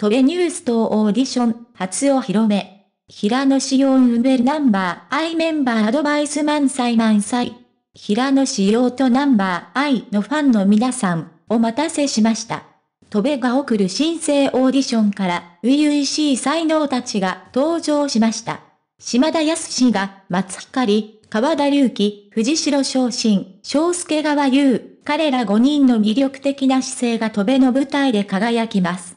トベニュースとオーディション、初お披露目。平野紫耀ウベルナンバーアイメンバーアドバイス満載満載。平野紫耀とナンバーアイのファンの皆さん、お待たせしました。トベが送る新生オーディションから、初々しい才能たちが登場しました。島田康氏が、松光、川田隆起、藤代昇進、章介川優、彼ら5人の魅力的な姿勢がトベの舞台で輝きます。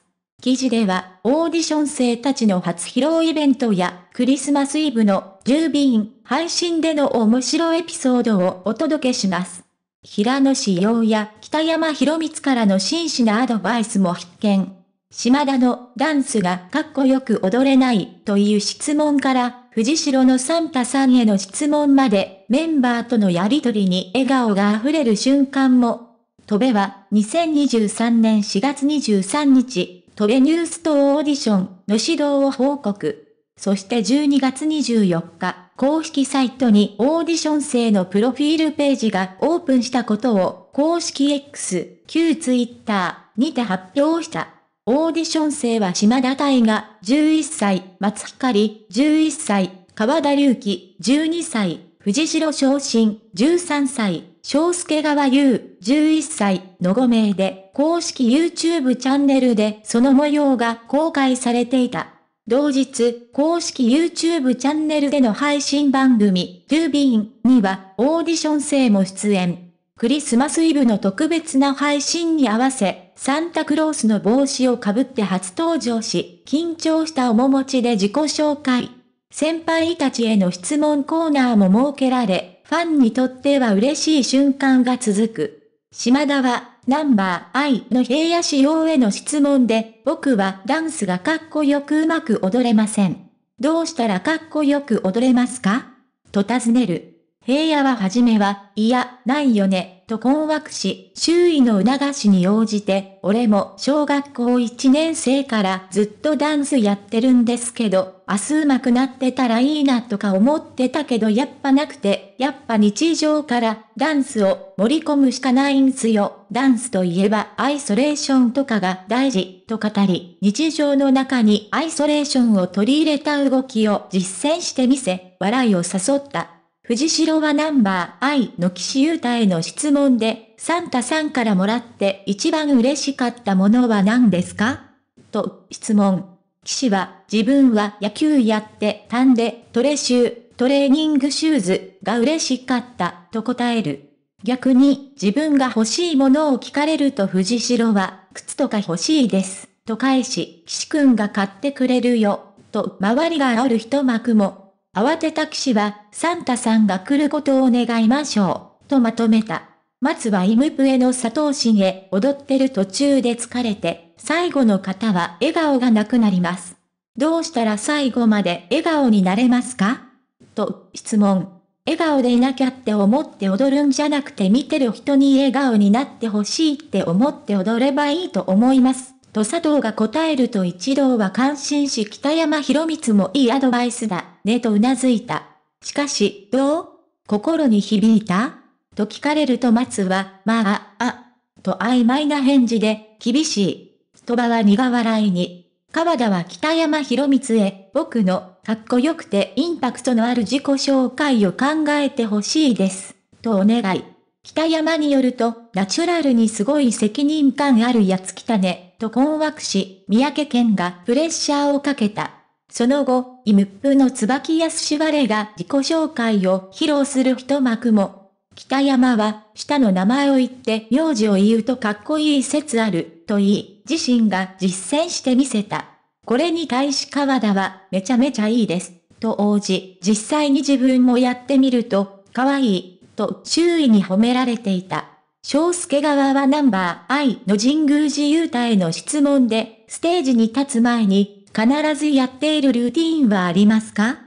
記事では、オーディション生たちの初披露イベントや、クリスマスイブの、10便、配信での面白エピソードをお届けします。平野志陽や北山博光からの真摯なアドバイスも必見。島田のダンスがかっこよく踊れないという質問から、藤代のサンタさんへの質問まで、メンバーとのやりとりに笑顔が溢れる瞬間も。戸べは2023年4月23日、トベニュースとオーディションの指導を報告。そして12月24日、公式サイトにオーディション生のプロフィールページがオープンしたことを公式 X、旧 Twitter にて発表した。オーディション生は島田大が11歳、松光11歳、川田隆起、12歳、藤代昇進13歳、章介川優、11歳の5名で、公式 YouTube チャンネルでその模様が公開されていた。同日、公式 YouTube チャンネルでの配信番組、トゥービーンには、オーディション生も出演。クリスマスイブの特別な配信に合わせ、サンタクロースの帽子をかぶって初登場し、緊張した面持ちで自己紹介。先輩たちへの質問コーナーも設けられ、ファンにとっては嬉しい瞬間が続く。島田は、ナンバー I の平野仕様への質問で、僕はダンスがかっこよくうまく踊れません。どうしたらかっこよく踊れますかと尋ねる。平野ははじめは、いや、ないよね、と困惑し、周囲の促しに応じて、俺も小学校1年生からずっとダンスやってるんですけど、明日上手くなってたらいいなとか思ってたけどやっぱなくて、やっぱ日常からダンスを盛り込むしかないんすよ。ダンスといえばアイソレーションとかが大事と語り、日常の中にアイソレーションを取り入れた動きを実践してみせ、笑いを誘った。藤代はナンバー I の岸優太への質問で、サンタさんからもらって一番嬉しかったものは何ですかと質問。岸は、自分は野球やってたんで、トレシュー、トレーニングシューズが嬉しかったと答える。逆に、自分が欲しいものを聞かれると藤代は、靴とか欲しいです、と返し、岸くんが買ってくれるよ、と周りがある一幕も慌てた騎士は、サンタさんが来ることを願いましょう、とまとめた。松はイムプエの佐藤氏へ踊ってる途中で疲れて、最後の方は笑顔がなくなります。どうしたら最後まで笑顔になれますかと、質問。笑顔でいなきゃって思って踊るんじゃなくて見てる人に笑顔になってほしいって思って踊ればいいと思います。と佐藤が答えると一同は感心し北山博光もいいアドバイスだ、ねと頷いた。しかし、どう心に響いたと聞かれると松は、まあ、あ、と曖昧な返事で、厳しい。ストバは苦笑いに。川田は北山博光へ、僕の、かっこよくてインパクトのある自己紹介を考えてほしいです。とお願い。北山によると、ナチュラルにすごい責任感あるやつ来たね。と困惑し、三宅健がプレッシャーをかけた。その後、イムップの椿安われが自己紹介を披露する一幕も。北山は、下の名前を言って名字を言うとかっこいい説ある、と言い、自身が実践してみせた。これに対し川田は、めちゃめちゃいいです、と応じ、実際に自分もやってみると、かわいい、と周囲に褒められていた。章介側はナンバー I の神宮寺雄太への質問で、ステージに立つ前に、必ずやっているルーティーンはありますか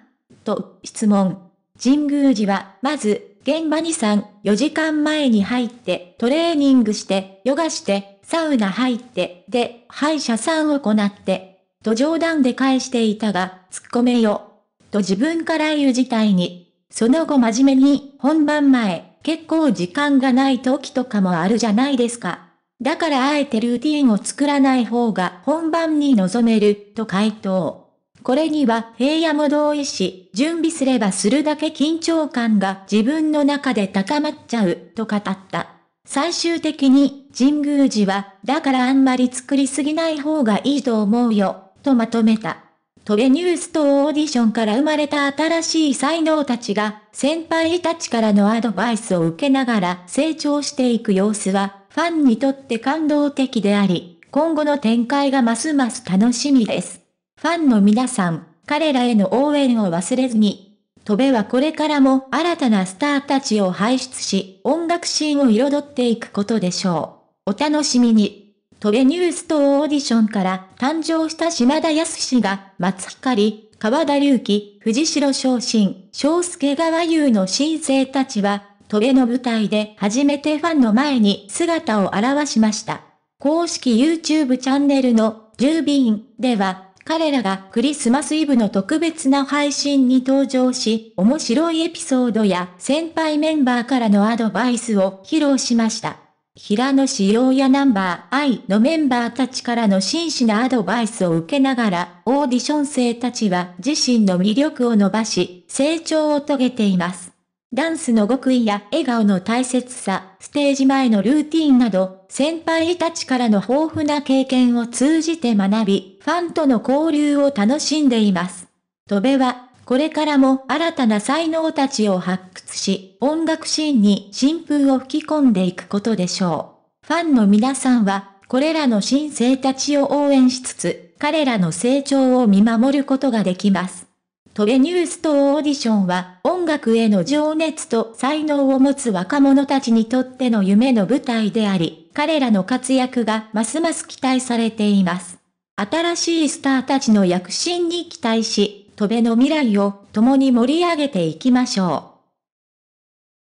と、質問。神宮寺は、まず、現場に3、4時間前に入って、トレーニングして、ヨガして、サウナ入って、で、歯医者さんを行って、と冗談で返していたが、突っ込めよ。と自分から言う事態に、その後真面目に、本番前、結構時間がない時とかもあるじゃないですか。だからあえてルーティンを作らない方が本番に臨める、と回答。これには平野も同意し、準備すればするだけ緊張感が自分の中で高まっちゃう、と語った。最終的に、神宮寺は、だからあんまり作りすぎない方がいいと思うよ、とまとめた。トベニュースとオーディションから生まれた新しい才能たちが、先輩たちからのアドバイスを受けながら成長していく様子は、ファンにとって感動的であり、今後の展開がますます楽しみです。ファンの皆さん、彼らへの応援を忘れずに、戸部はこれからも新たなスターたちを輩出し、音楽シーンを彩っていくことでしょう。お楽しみに。トゲニュースとオーディションから誕生した島田康氏が、松光、川田隆起、藤代昇進、昇介川優の新生たちは、トゲの舞台で初めてファンの前に姿を現しました。公式 YouTube チャンネルの10ビンでは、彼らがクリスマスイブの特別な配信に登場し、面白いエピソードや先輩メンバーからのアドバイスを披露しました。平野紫耀やナンバー I のメンバーたちからの真摯なアドバイスを受けながら、オーディション生たちは自身の魅力を伸ばし、成長を遂げています。ダンスの極意や笑顔の大切さ、ステージ前のルーティンなど、先輩たちからの豊富な経験を通じて学び、ファンとの交流を楽しんでいます。戸部はこれからも新たな才能たちを発掘し、音楽シーンに新風を吹き込んでいくことでしょう。ファンの皆さんは、これらの新生たちを応援しつつ、彼らの成長を見守ることができます。トベニュースとオーディションは音楽への情熱と才能を持つ若者たちにとっての夢の舞台であり、彼らの活躍がますます期待されています。新しいスターたちの躍進に期待し、戸辺の未来を共に盛り上げていきましょう。